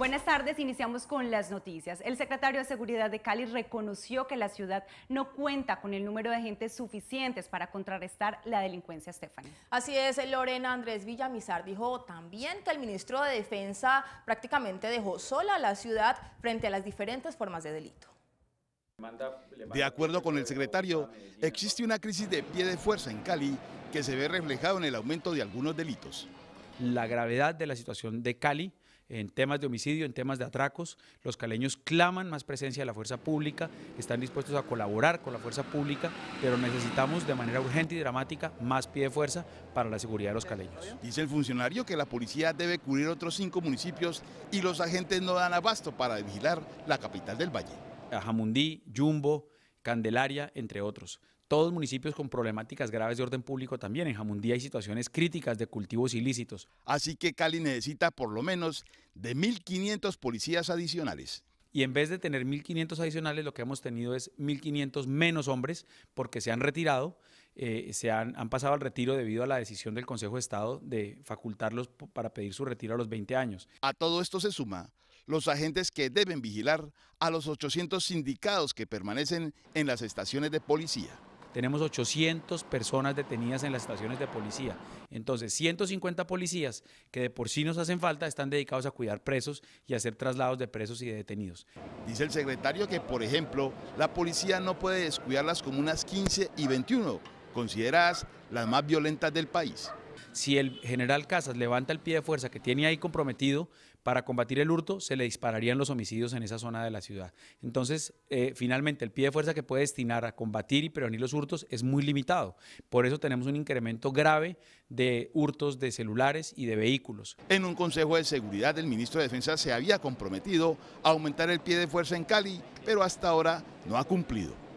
Buenas tardes, iniciamos con las noticias. El secretario de Seguridad de Cali reconoció que la ciudad no cuenta con el número de agentes suficientes para contrarrestar la delincuencia, Stephanie. Así es, Lorena Andrés Villamizar dijo también que el ministro de Defensa prácticamente dejó sola a la ciudad frente a las diferentes formas de delito. De acuerdo con el secretario, existe una crisis de pie de fuerza en Cali que se ve reflejado en el aumento de algunos delitos la gravedad de la situación de Cali en temas de homicidio, en temas de atracos. Los caleños claman más presencia de la fuerza pública, están dispuestos a colaborar con la fuerza pública, pero necesitamos de manera urgente y dramática más pie de fuerza para la seguridad de los caleños. Dice el funcionario que la policía debe cubrir otros cinco municipios y los agentes no dan abasto para vigilar la capital del valle. Jamundí, Yumbo, Candelaria, entre otros todos municipios con problemáticas graves de orden público también. En Jamundía hay situaciones críticas de cultivos ilícitos. Así que Cali necesita por lo menos de 1.500 policías adicionales. Y en vez de tener 1.500 adicionales, lo que hemos tenido es 1.500 menos hombres porque se han retirado, eh, se han, han, pasado al retiro debido a la decisión del Consejo de Estado de facultarlos para pedir su retiro a los 20 años. A todo esto se suma los agentes que deben vigilar a los 800 sindicados que permanecen en las estaciones de policía tenemos 800 personas detenidas en las estaciones de policía. Entonces, 150 policías que de por sí nos hacen falta están dedicados a cuidar presos y a hacer traslados de presos y detenidos. Dice el secretario que, por ejemplo, la policía no puede descuidar las comunas 15 y 21, consideradas las más violentas del país si el general Casas levanta el pie de fuerza que tiene ahí comprometido para combatir el hurto, se le dispararían los homicidios en esa zona de la ciudad. Entonces, eh, finalmente, el pie de fuerza que puede destinar a combatir y prevenir los hurtos es muy limitado. Por eso tenemos un incremento grave de hurtos de celulares y de vehículos. En un consejo de seguridad, el ministro de Defensa se había comprometido a aumentar el pie de fuerza en Cali, pero hasta ahora no ha cumplido.